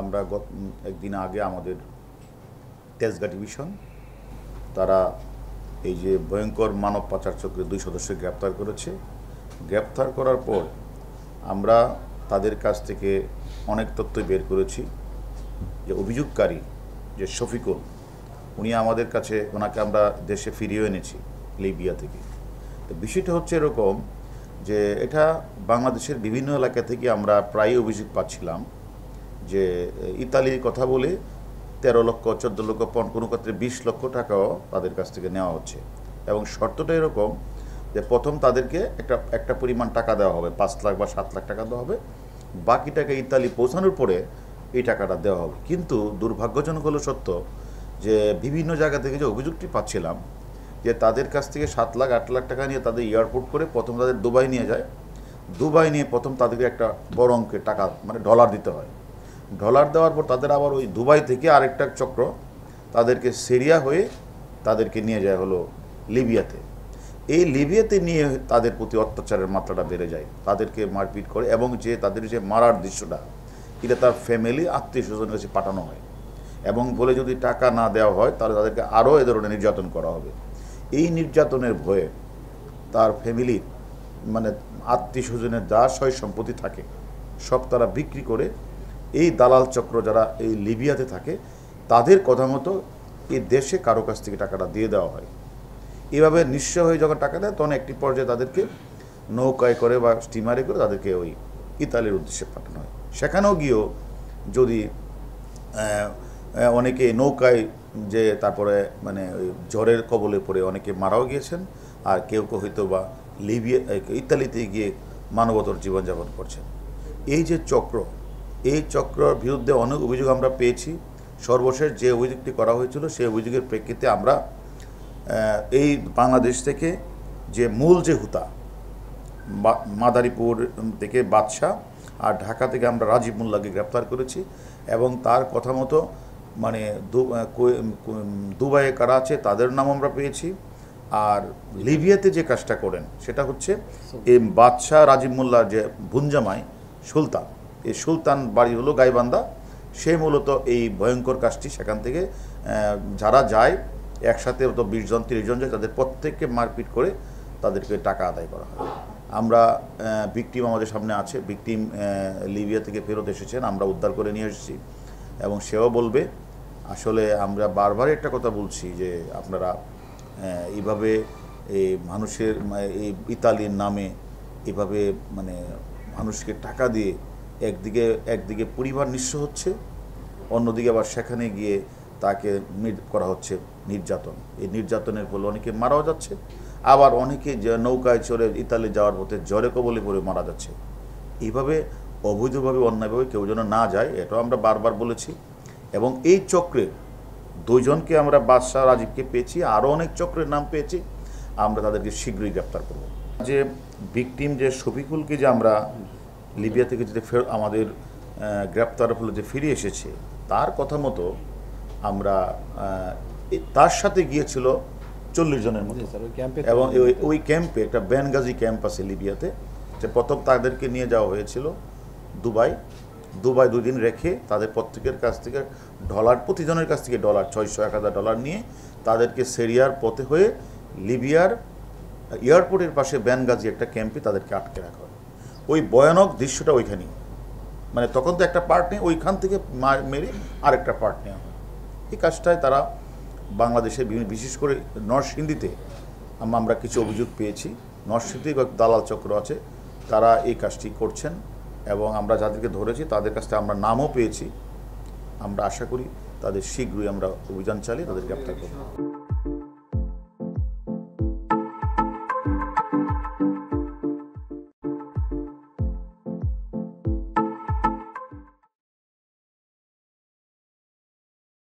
আমরা গত একদিন আগে আমাদের তেজগা ডিভিশন তারা এই যে ভয়ঙ্কর মানব পাচার চক্রে দুই সদস্য গ্রেপ্তার করেছে গ্রেপ্তার করার পর আমরা তাদের কাছ থেকে অনেক তথ্য বের করেছি যে অভিযোগকারী যে শফিকুল উনি আমাদের কাছে ওনাকে আমরা দেশে ফিরিয়ে এনেছি লিবিয়া থেকে তো বিষয়টা হচ্ছে এরকম যে এটা বাংলাদেশের বিভিন্ন এলাকা থেকে আমরা প্রায় অভিযোগ পাচ্ছিলাম যে ইতালির কথা বলে তেরো লক্ষ চোদ্দো লক্ষ পন কোনো ক্ষেত্রে বিশ লক্ষ টাকাও তাদের কাছ থেকে নেওয়া হচ্ছে এবং শর্তটা এরকম যে প্রথম তাদেরকে একটা একটা পরিমাণ টাকা দেওয়া হবে পাঁচ লাখ বা সাত লাখ টাকা দেওয়া হবে বাকি টাকা ইতালি পৌঁছানোর পরে এই টাকাটা দেওয়া হবে কিন্তু দুর্ভাগ্যজনক হলো সত্য যে বিভিন্ন জায়গা থেকে যে অভিযোগটি পাচ্ছিলাম যে তাদের কাছ থেকে সাত লাখ আট লাখ টাকা নিয়ে তাদের এয়ারপোর্ট করে প্রথম তাদের দুবাই নিয়ে যায় দুবাই নিয়ে প্রথম তাদেরকে একটা বড় অঙ্কের টাকা মানে ডলার দিতে হয় ডলার দেওয়ার পর তাদের আবার ওই দুবাই থেকে আরেকটা চক্র তাদেরকে সিরিয়া হয়ে তাদেরকে নিয়ে যায় হলো লিবিয়াতে এই লিবিয়াতে নিয়ে তাদের প্রতি অত্যাচারের মাত্রাটা বেড়ে যায় তাদেরকে মারপিট করে এবং যে তাদের যে মারার দৃশ্যটা এটা তার ফ্যামিলি আত্মীয় স্বজনের কাছে পাঠানো হয় এবং বলে যদি টাকা না দেওয়া হয় তাহলে তাদেরকে আরও এ ধরনের নির্যাতন করা হবে এই নির্যাতনের ভয়ে তার ফ্যামিলির মানে আত্মীয় স্বজনের যা সয় সম্পত্তি থাকে সব তারা বিক্রি করে এই দালাল চক্র যারা এই লিবিয়াতে থাকে তাদের কথা মতো এই দেশে কারো কাছ থেকে টাকাটা দিয়ে দেওয়া হয় এভাবে নিঃস্ব হয়ে যখন টাকা দেয় তখন একটি পর্যায়ে তাদেরকে নৌকায় করে বা স্টিমারে করে তাদেরকে ওই ইতালির উদ্দেশ্যে পাঠানো হয় সেখানেও গিয়েও যদি অনেকে নৌকায় যে তারপরে মানে জ্বরের কবলে পড়ে অনেকে মারাও গিয়েছেন আর কেউ কেউ হয়তো বা লিবিয়া ইতালিতে গিয়ে মানবতর জীবনযাপন করছেন এই যে চক্র এই চক্রর বিরুদ্ধে অনেক অভিযোগ আমরা পেয়েছি সর্বশেষ যে অভিযোগটি করা হয়েছিল সেই অভিযোগের প্রেক্ষিতে আমরা এই বাংলাদেশ থেকে যে মূল যে হুতা মাদারীপুর থেকে বাদশাহ আর ঢাকা থেকে আমরা রাজীব মোল্লাকে গ্রেপ্তার করেছি এবং তার কথা মতো মানে দুবাইয়ে কারা আছে তাদের নাম আমরা পেয়েছি আর লিবিয়াতে যে কাজটা করেন সেটা হচ্ছে এই বাদশাহ রাজীব মোল্লার যে ভুঞ্জামাই সুলতান এই সুলতান বাড়ি হলো গাইবান্ধা সে মূলত এই ভয়ঙ্কর কাজটি সেখান থেকে যারা যায় একসাথে অত বিশ জন তিরিশ জন যায় তাদের প্রত্যেককে মারপিট করে তাদেরকে টাকা আদায় করা হয় আমরা বিক্টিম আমাদের সামনে আছে বিক্টিম লিবিয়া থেকে ফেরত এসেছেন আমরা উদ্ধার করে নিয়ে এসেছি এবং সেও বলবে আসলে আমরা বারবার একটা কথা বলছি যে আপনারা এইভাবে এই মানুষের মানে এই ইতালির নামে এভাবে মানে মানুষকে টাকা দিয়ে একদিকে একদিকে পরিবার নিঃস্ব হচ্ছে অন্যদিকে আবার সেখানে গিয়ে তাকে করা হচ্ছে নির্যাতন এই নির্যাতনের ফলে অনেকে মারাও যাচ্ছে আবার অনেকে নৌকায় চড়ে ইতালি যাওয়ার পথে জ্বরে কবলে পড়ে মারা যাচ্ছে এইভাবে অবৈধভাবে অন্যায়ভাবে কেউ যেন না যায় এটাও আমরা বারবার বলেছি এবং এই চক্রের দুজনকে আমরা বাদশাহ রাজীবকে পেয়েছি আরও অনেক চক্রের নাম পেয়েছি আমরা তাদেরকে শীঘ্রই গ্রেপ্তার করব যে ভিকটিম যে শফিকুলকে যে আমরা লিবিয়া থেকে যেটা ফের আমাদের গ্রেপ্তার ফলে যে ফিরে এসেছে তার কথা মতো আমরা তার সাথে গিয়েছিল চল্লিশ জনের মধ্যে এবং ওই ক্যাম্পে একটা বেনগাজি ক্যাম্প আছে লিবিয়াতে যে প্রথম তাদেরকে নিয়ে যাওয়া হয়েছিল দুবাই দুবাই দুদিন রেখে তাদের প্রত্যেকের কাছ থেকে ডলার প্রতিজনের কাছ থেকে ডলার ছয়শো এক হাজার ডলার নিয়ে তাদেরকে সেরিয়ার পথে হয়ে লিবিয়ার এয়ারপোর্টের পাশে ব্যানগাজি একটা ক্যাম্পে তাদেরকে আটকে রাখা হয় ওই ভয়ানক দৃশ্যটা ওইখানেই মানে তখন তো একটা পার্ট নেই ওইখান থেকে মেরে আরেকটা পার্ট নেওয়া হয় এই কাজটায় তারা বাংলাদেশে বিভিন্ন বিশেষ করে হিন্দিতে আমরা কিছু অভিযোগ পেয়েছি নরসিংদী দালাল চক্র আছে তারা এই কাজটি করছেন এবং আমরা যাদেরকে ধরেছি তাদের কাছ থেকে আমরা নামও পেয়েছি আমরা আশা করি তাদের শীঘ্রই আমরা অভিযান চালিয়ে তাদের গ্রেপ্তার করব